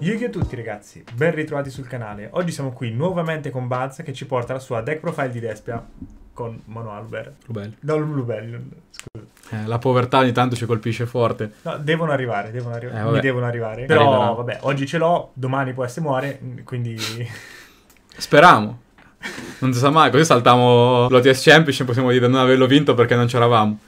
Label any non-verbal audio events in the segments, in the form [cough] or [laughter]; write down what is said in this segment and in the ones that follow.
Yugi a oh tutti ragazzi, ben ritrovati sul canale. Oggi siamo qui nuovamente con Buzz che ci porta la sua deck profile di Despia con Mono Albert. Bluebell. No, Bluebell, scusa. Eh, la povertà ogni tanto ci colpisce forte. No, devono arrivare, devono arrivare. Eh, mi devono arrivare. Però Arriverà. vabbè, oggi ce l'ho, domani può essere muore, quindi... [laughs] Speriamo. Non si sa mai, così saltiamo l'OTS Championship, possiamo dire non averlo vinto perché non c'eravamo.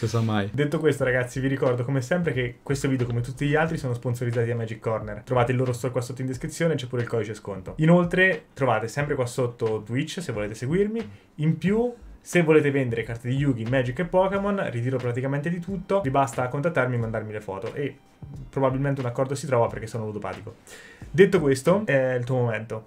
Si sa mai. Detto questo, ragazzi, vi ricordo come sempre che questo video, come tutti gli altri, sono sponsorizzati da Magic Corner. Trovate il loro store qua sotto in descrizione, c'è pure il codice sconto. Inoltre, trovate sempre qua sotto Twitch se volete seguirmi. In più, se volete vendere carte di Yugi, Magic e Pokémon, ritiro praticamente di tutto, vi basta contattarmi e mandarmi le foto e probabilmente un accordo si trova perché sono ludopatico. Detto questo, è il tuo momento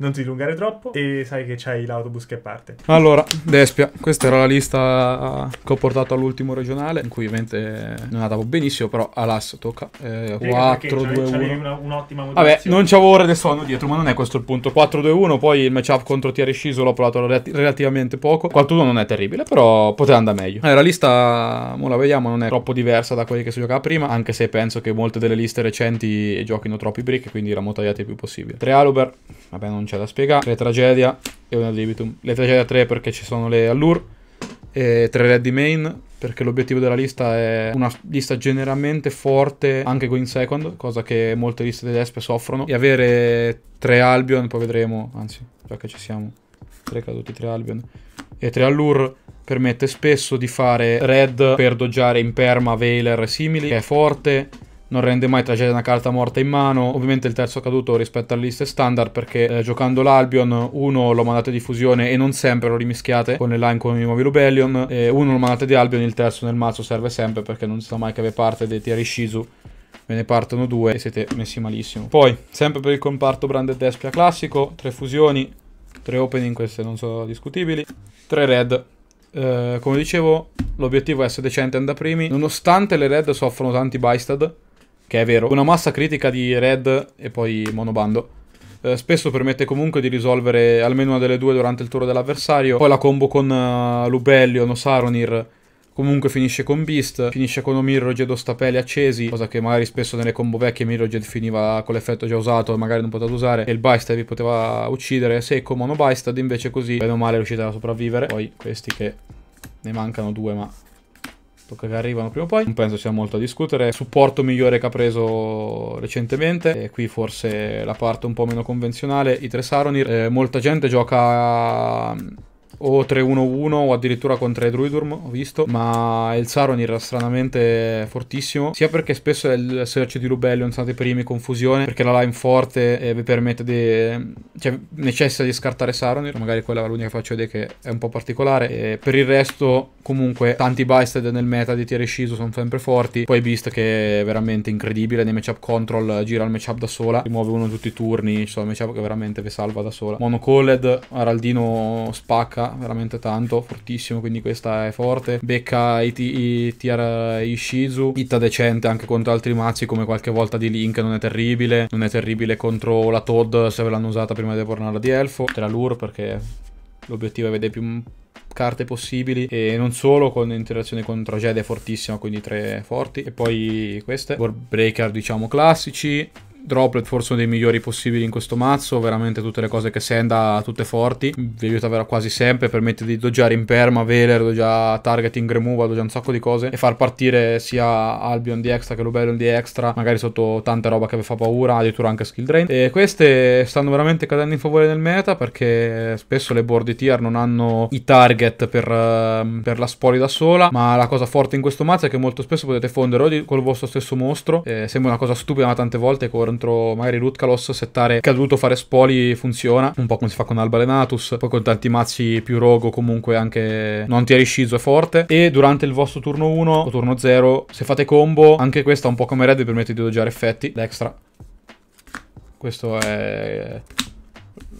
non ti dilungare troppo e sai che c'hai l'autobus che parte. Allora, Despia, questa era la lista che ho portato all'ultimo regionale, in cui ovviamente non andavo benissimo, però Alas tocca eh, 4, 2, 1. Una, un'ottima Vabbè, non c'avevo ore del sonno dietro, ma non è questo il punto. 4, 2, 1, poi il matchup contro Thierry Sciso l'ho provato relativamente poco. 4, 2 non è terribile, però poteva andare meglio. Eh, la lista, mo la vediamo, non è troppo diversa da quelle che si giocava prima, anche se penso che molte delle liste recenti giochino troppi brick, quindi rammotagliate il più possibile. 3 Aluber, vabbè non c'è da spiegare. Tre tragedia e una libitum. Le tragedia 3 perché ci sono le allure. E tre red di main perché l'obiettivo della lista è una lista generalmente forte anche in second, cosa che molte liste delle espe soffrono. E avere tre Albion, poi vedremo, anzi, già che ci siamo, tre caduti, tre Albion e tre Allure permette spesso di fare red per doggiare in perma, Veiler e simili, che è forte non rende mai tragedia una carta morta in mano. Ovviamente il terzo caduto rispetto alle liste standard perché eh, giocando l'Albion uno lo mandate di fusione e non sempre lo rimischiate con le line con i nuovi Lubellion, e uno lo mandate di Albion, il terzo nel mazzo serve sempre perché non si sa mai che ve parte dei Tieri Shizu ve ne partono due e siete messi malissimo. Poi, sempre per il comparto Branded Despia classico, tre fusioni, tre opening, queste non sono discutibili, tre red. Eh, come dicevo, l'obiettivo è essere decente and da primi. Nonostante le red soffrono tanti bystad, che è vero. Una massa critica di red e poi monobando. Eh, spesso permette comunque di risolvere almeno una delle due durante il turno dell'avversario. Poi la combo con uh, eh, Lubellion o Saronir comunque finisce con Beast, finisce con Mirroged o Stapeli accesi, cosa che magari spesso nelle combo vecchie Mirroged finiva con l'effetto già usato e magari non poteva usare, e il Bystad vi poteva uccidere secco, mono Bystad invece così, bene o male riuscite a sopravvivere. Poi questi che ne mancano due ma tocca che arrivano prima o poi. Non penso sia molto da discutere. Supporto migliore che ha preso recentemente. E qui forse la parte un po' meno convenzionale. I tre Saronir. Eh, molta gente gioca o 3-1-1 o addirittura contro i Druidurm, ho visto, ma il Saron era stranamente fortissimo, sia perché spesso è il search di Lubellion, sono stati primi, confusione, perché la line forte eh, vi permette di... cioè necessita di scartare Saron magari quella è l'unica che faccio vedere che è un po' particolare, e per il resto comunque tanti Bysted nel meta di Tier Shizu sono sempre forti, poi Beast che è veramente incredibile, nei matchup control eh, gira il matchup da sola, rimuove uno tutti i turni, insomma matchup che veramente vi salva da sola. Monocalled Araldino spacca, veramente tanto, fortissimo, quindi questa è forte. Becca i, i tier Ishizu, hitta decente anche contro altri mazzi come qualche volta di Link, non è terribile. Non è terribile contro la Todd se ve l'hanno usata prima di depornarla di Elfo. C'è la Lure perché l'obiettivo è vedere più carte possibili e non solo con interazione con tragedia fortissima quindi tre forti e poi queste Warbreaker diciamo classici Droplet forse uno dei migliori possibili in questo mazzo, veramente tutte le cose che senda, tutte forti, vi aiuta vera quasi sempre, permette di doggiare in perma, Veler, doggia targeting, removal, doggia un sacco di cose e far partire sia Albion di extra che Lubellion di extra, magari sotto tanta roba che vi fa paura, addirittura anche skill drain. E queste stanno veramente cadendo in favore del meta perché spesso le board di tier non hanno i target per, ehm, per la spoli da sola, ma la cosa forte in questo mazzo è che molto spesso potete fondere o di, col vostro stesso mostro, eh, sembra una cosa stupida ma tante volte corre contro magari Rutkalos, settare caduto fare spoli funziona, un po' come si fa con Alba Renatus, poi con tanti mazzi più rogo comunque anche non ti Shizu è forte e durante il vostro turno 1 o turno 0 se fate combo anche questa un po' come red vi permette di doggiare effetti d'extra. Questo è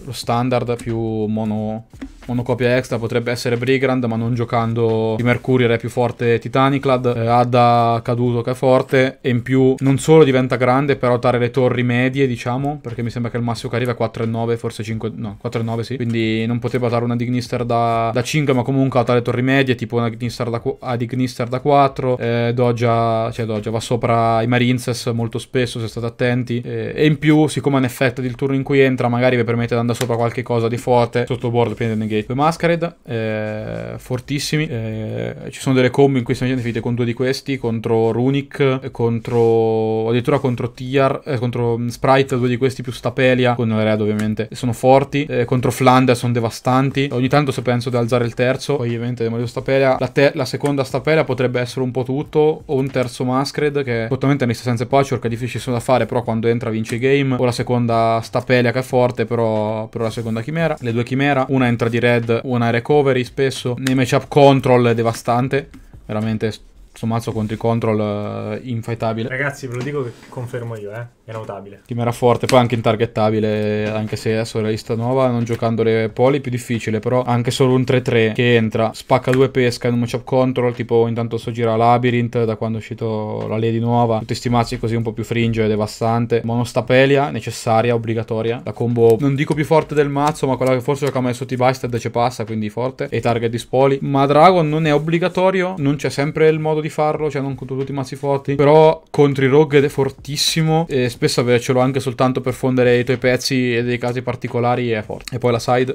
lo standard più mono monocopia extra potrebbe essere Brigrand, ma non giocando di Mercurio è più forte Titaniclad, eh, Ada caduto che è forte, e in più non solo diventa grande per rotare le torri medie, diciamo, perché mi sembra che il massimo che arriva è 4,9, forse 5, no, 4,9 sì, quindi non poteva dare una Dignister da, da 5, ma comunque rotare le torri medie, tipo una Dignister da, a Dignister da 4, eh, Doja, cioè Doja va sopra i Marinces molto spesso, se state attenti, eh, e in più, siccome ha un effetto del turno in cui entra, magari vi permette di andare sopra qualche cosa di forte, sotto board, dipende dal game dei due Masquerade, eh, fortissimi. Eh, ci sono delle combo in cui siamo finite con due di questi, contro Runic, contro addirittura contro Tiar, eh, contro mm, Sprite, due di questi più Stapelia, con la Red ovviamente. Sono forti, eh, contro Flander sono devastanti. Ogni tanto se penso di alzare il terzo, poi ovviamente demolito Stapelia, la, la, seconda Stapelia potrebbe essere un po' tutto, o un terzo Masquerade che totalmente messa senza patchwork è difficilissimo da fare, però quando entra vince i game, o la seconda Stapelia che è forte, però, però la seconda Chimera, le due Chimera, una entra diretta Dead una recovery spesso nei matchup control devastante veramente Sto mazzo contro i control uh, infightabile. Ragazzi, ve lo dico che confermo io, eh. È notabile. Team era forte, poi anche intargettabile, anche se adesso è la lista nuova, non giocando le poli, più difficile, però anche solo un 3-3 che entra, spacca due pesca in un matchup control, tipo intanto sto gira Labyrinth, da quando è uscito la Lady nuova, tutti questi mazzi così un po' più fringe, devastante. Monostapelia, necessaria, obbligatoria. La combo, non dico più forte del mazzo, ma quella che forse gioca mai sotto i Bastard ci passa, quindi forte. E target di spoli. Ma Dragon non è obbligatorio, non c'è sempre il modo di di farlo, cioè non contro tutti i mazzi forti, però contro i rogue è fortissimo e spesso avercelo anche soltanto per fondere i tuoi pezzi e dei casi particolari è forte. E poi la side...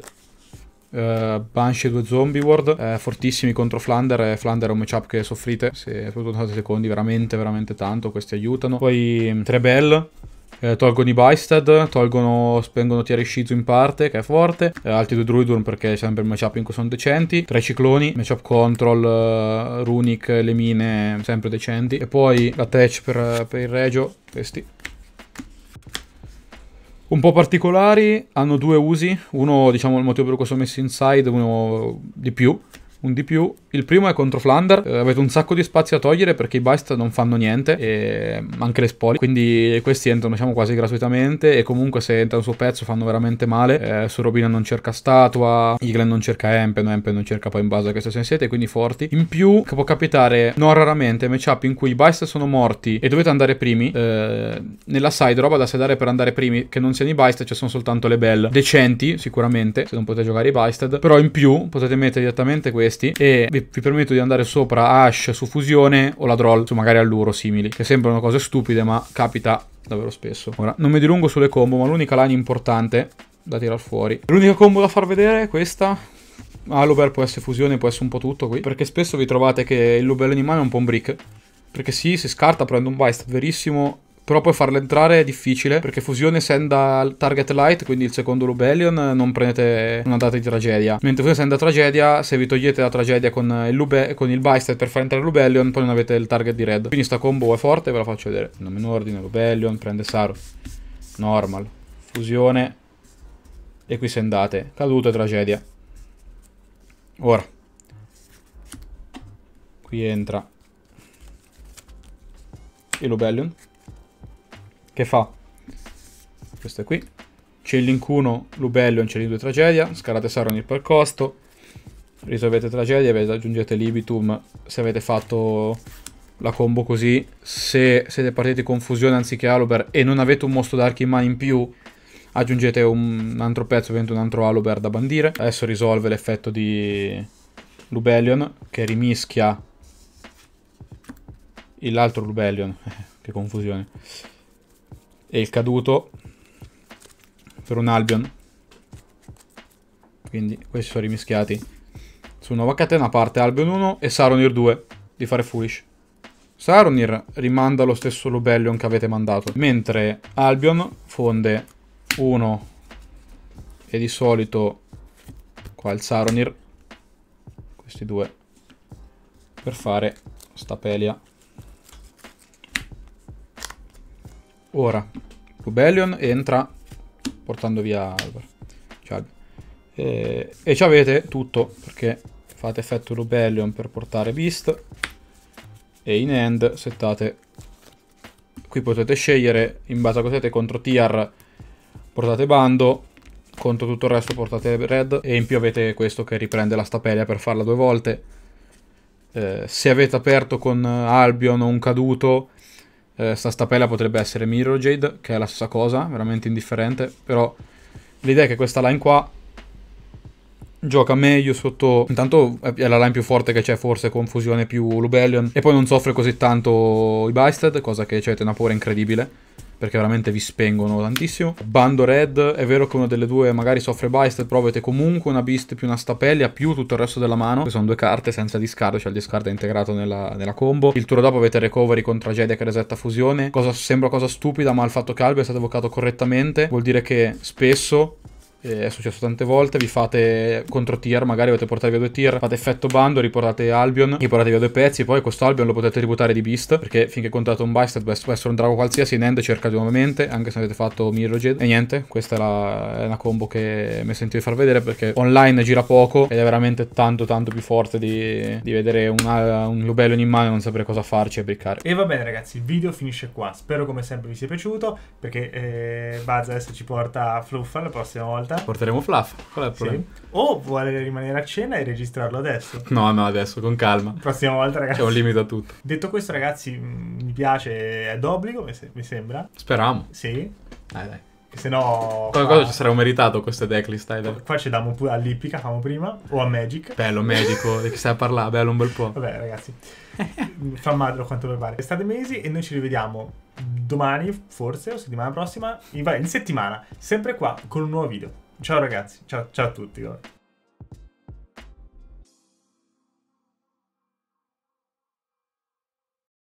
Uh, Banshee 2 Zombie World eh, fortissimi contro Flander e Flander è un matchup che soffrite se, soprattutto in secondi veramente veramente tanto questi aiutano poi Trebel mm, eh, tolgono i Bysted, tolgono, spengono Tiare Shizu in parte, che è forte, eh, altri due Druidurm perché sempre il matchup in cui sono decenti, tre cicloni, matchup control, uh, runic, le mine, sempre decenti, e poi la tech per, per il Regio, questi un po' particolari, hanno due usi, uno diciamo il motivo per cui sono messo inside, uno di più, un di più. Il primo è contro Flander, eh, avete un sacco di spazio a togliere perché i Bust non fanno niente, e anche le spoli, quindi questi entrano diciamo quasi gratuitamente e comunque se entrano sul pezzo fanno veramente male, eh, su Robina non cerca statua, Eagle non cerca Empen, Empen non cerca poi in base a che stazione siete, quindi forti. In più che può capitare non raramente matchup in cui i Bust sono morti e dovete andare primi, eh, nella side roba da sedare per andare primi che non siano i Bust, ci cioè sono soltanto le Bell, decenti sicuramente, se non potete giocare i Bust, però in più potete mettere direttamente questi questi e vi, vi permetto di andare sopra Ash su fusione o la Droll su magari alluro simili, che sembrano cose stupide ma capita davvero spesso. Ora, non mi dilungo sulle combo, ma l'unica line importante da tirar fuori. L'unica combo da far vedere è questa, Alober ah, può essere fusione, può essere un po' tutto qui. Perché spesso vi trovate che il lobello in mano è un po' un brick. Perché sì, si scarta, prende un bystat verissimo, però poi farle entrare è difficile perché fusione senda target light, quindi il secondo Lubellion, eh, non prendete una data di tragedia. Mentre fusione senda tragedia, se vi togliete la tragedia con eh, il, Lube- con il Bystat per far entrare Lubellion, poi non avete il target di red. Quindi sta combo è forte, ve la faccio vedere. Nome in ordine, Lubellion, prende Saru. Normal. Fusione. E qui sendate. Caduto e tragedia. Ora. Qui entra. E Lubellion che fa Questo è qui. C'è il link 1, Lubello, in Celi 2 Tragedia, scalate Saron per costo. risolvete Tragedia e aggiungete Libitum se avete fatto la combo così. Se siete partiti con Fusione anziché Aluber e non avete un mostro d'archi in mano in più, aggiungete un altro pezzo, ovviamente un altro Aluber da bandire. Adesso risolve l'effetto di Lubellion che rimischia l'altro Lubellion, [laughs] che confusione e il caduto per un Albion. Quindi questi sono rimischiati. Su nuova catena parte Albion 1 e Saronir 2 di fare Foolish. Saronir rimanda lo stesso Lubellion che avete mandato, mentre Albion fonde 1 e di solito qua il Saronir, questi due, per fare Stapelia. Ora, Rubellion entra portando via Alvar. Chag. E, eh, e ci avete tutto, perché fate effetto Rubellion per portare Beast. E in end settate... Qui potete scegliere, in base a cosa siete, contro Tiar portate Bando, contro tutto il resto portate Red. E in più avete questo che riprende la stapelia per farla due volte. Eh, se avete aperto con Albion o un caduto eh, sta stapella potrebbe essere Mirror Jade, che è la stessa cosa, veramente indifferente, però l'idea è che questa line qua gioca meglio sotto intanto è la line più forte che c'è forse con fusione più Lubellion e poi non soffre così tanto i Bysted cosa che c'è una paura incredibile perché veramente vi spengono tantissimo. Bando Red, è vero che una delle due magari soffre Biced, però avete comunque una Beast più una stapelia più tutto il resto della mano, che sono due carte senza discardo, cioè il discardo è integrato nella, nella combo. Il turno dopo avete Recovery con Tragedia che resetta Fusione, cosa, sembra cosa stupida, ma il fatto che Alba è stato evocato correttamente vuol dire che spesso eh, è successo tante volte, vi fate contro tier, magari avete portato via due tier, fate effetto bando, riportate Albion, riportate via due pezzi, poi questo Albion lo potete tributare di Beast, perché finché contate un Bystat può essere un drago qualsiasi, in end cercate nuovamente, anche se avete fatto Mirroged. E niente, questa è, la, è una combo che mi sento di far vedere, perché online gira poco ed è veramente tanto tanto più forte di, di vedere una, un lubello in mano e non sapere cosa farci e briccare. E va bene ragazzi, il video finisce qua, spero come sempre vi sia piaciuto, perché eh, Buzz adesso ci porta a Fluff alla prossima volta puntata. Porteremo Fluff. Qual è il problema? Sì. O vuole rimanere a cena e registrarlo adesso? [laughs] No, no, adesso, con calma. La prossima volta, ragazzi. C'è un limite a tutto. Detto questo, ragazzi, mm, mi piace, è d'obbligo, mi, sembra. Speriamo. Sì. Dai, dai. se no. Qualcosa ci saremmo meritato queste decklist. Dai, Qua ci dammo pure all'Ippica, famo prima. O a Magic. Bello, Magico, di che stai a parlare? Bello, un bel po'. Vabbè, ragazzi. [laughs] fa madro quanto vi pare. State mesi e noi ci rivediamo domani, forse, o settimana prossima. In, in settimana, sempre qua con un nuovo video. Ciao ragazzi, ciao, ciao a tutti.